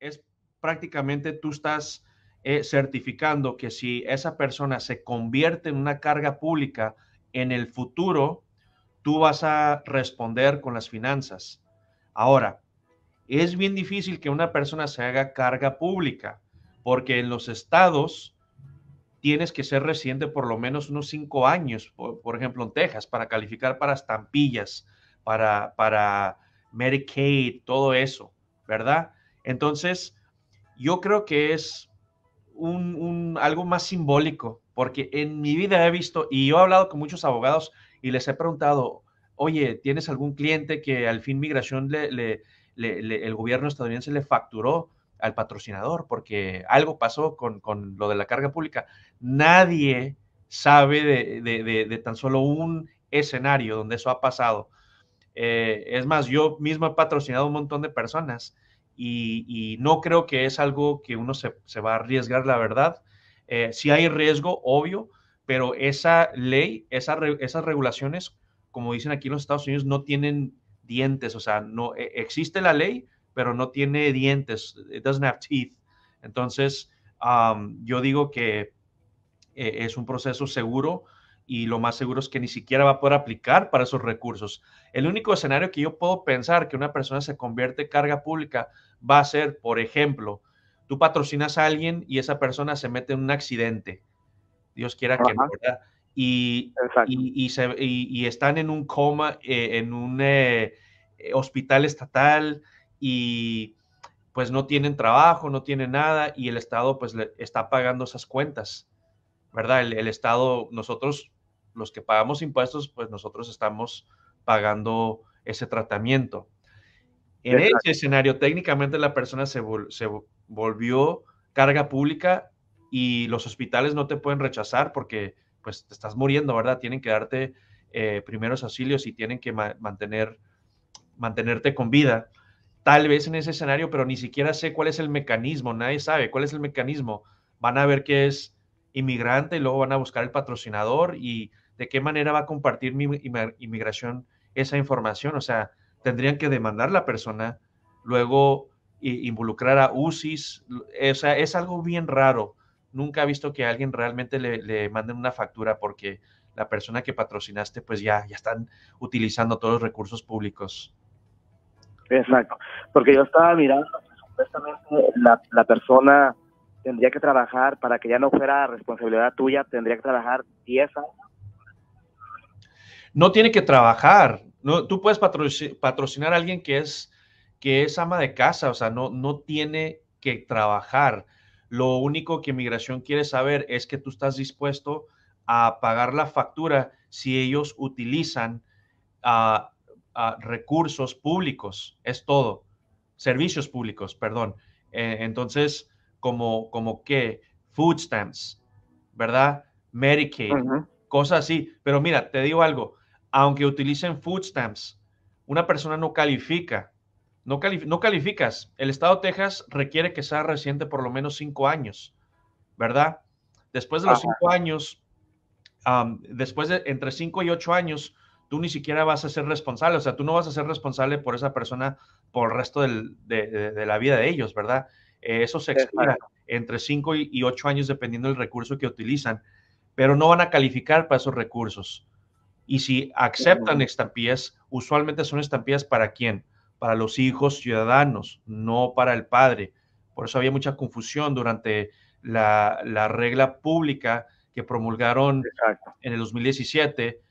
es prácticamente tú estás eh, certificando que si esa persona se convierte en una carga pública en el futuro, tú vas a responder con las finanzas. Ahora, es bien difícil que una persona se haga carga pública, porque en los estados tienes que ser residente por lo menos unos cinco años, por, por ejemplo, en Texas, para calificar para estampillas, para, para Medicaid, todo eso, ¿verdad? Entonces, yo creo que es algo más simbólico, porque en mi vida he visto, y yo he hablado con muchos abogados y les he preguntado, oye, ¿tienes algún cliente que al fin migración el gobierno estadounidense le facturó? al patrocinador, porque algo pasó con, lo de la carga pública. Nadie sabe de, tan solo un escenario donde eso ha pasado. Eh, es más, yo mismo he patrocinado un montón de personas y, no creo que es algo que uno se, se va a arriesgar, la verdad. Eh, si hay riesgo, obvio, pero esa ley, esas regulaciones, como dicen aquí en los Estados Unidos, no tienen dientes, o sea, no e, existe la ley, pero no tiene dientes, it doesn't have teeth. Entonces, yo digo que eh, es un proceso seguro, y lo más seguro es que ni siquiera va a poder aplicar para esos recursos. El único escenario que yo puedo pensar que una persona se convierte en carga pública va a ser, por ejemplo, tú patrocinas a alguien y esa persona se mete en un accidente. Dios quiera que no, Y, están en un coma, eh, en un eh, eh, hospital estatal y pues no tienen trabajo, no tienen nada y el Estado pues le está pagando esas cuentas, ¿verdad? el Estado, nosotros los que pagamos impuestos, pues nosotros estamos pagando ese tratamiento. En ese escenario, técnicamente la persona se, volvió carga pública y los hospitales no te pueden rechazar porque pues te estás muriendo, ¿verdad? Tienen que darte eh, primeros auxilios y tienen que mantener, mantenerte con vida. Tal vez en ese escenario, pero ni siquiera sé cuál es el mecanismo, nadie sabe cuál es el mecanismo. Van a ver que es inmigrante y luego van a buscar el patrocinador y de qué manera va a compartir mi inmigración esa información. O sea, tendrían que demandar a la persona, luego involucrar a UCIs. O sea, es algo bien raro. Nunca he visto que alguien realmente le, manden una factura porque la persona que patrocinaste, pues ya, ya están utilizando todos los recursos públicos. Exacto, porque yo estaba mirando pues, supuestamente la, persona tendría que trabajar para que ya no fuera responsabilidad tuya, tendría que trabajar 10 no tiene que trabajar. No, tú puedes patrocinar a alguien que es, que es ama de casa, o sea, no, no tiene que trabajar. Lo único que migración quiere saber es que tú estás dispuesto a pagar la factura si ellos utilizan ah, ah, recursos públicos, es todo, servicios públicos, perdón. Eh, entonces, como, como que food stamps, ¿verdad? Medicaid, cosas así. Pero mira, te digo algo, aunque utilicen food stamps, una persona no califica. No, califica, no calificas. El estado de Texas requiere que sea reciente por lo menos cinco años, ¿verdad? Después de los cinco años, después de entre cinco y ocho años, tú ni siquiera vas a ser responsable. O sea, tú no vas a ser responsable por esa persona por el resto de, la vida de ellos, ¿verdad? Eh, eso se expira entre cinco y ocho años dependiendo del recurso que utilizan, pero no van a calificar para esos recursos. Y si aceptan estampillas, usualmente son estampillas para quién? Para los hijos ciudadanos, no para el padre. Por eso había mucha confusión durante la, regla pública que promulgaron en el 2017,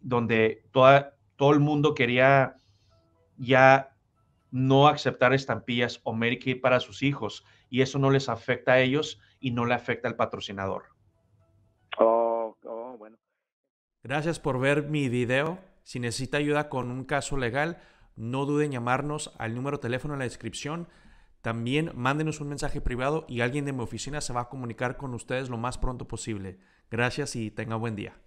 donde toda, todo el mundo quería ya no aceptar estampillas o para sus hijos y eso no les afecta a ellos y no le afecta al patrocinador. Gracias por ver mi video. Si necesita ayuda con un caso legal, no duden en llamarnos al número de teléfono en la descripción. También mándenos un mensaje privado y alguien de mi oficina se va a comunicar con ustedes lo más pronto posible. Gracias y tenga buen día.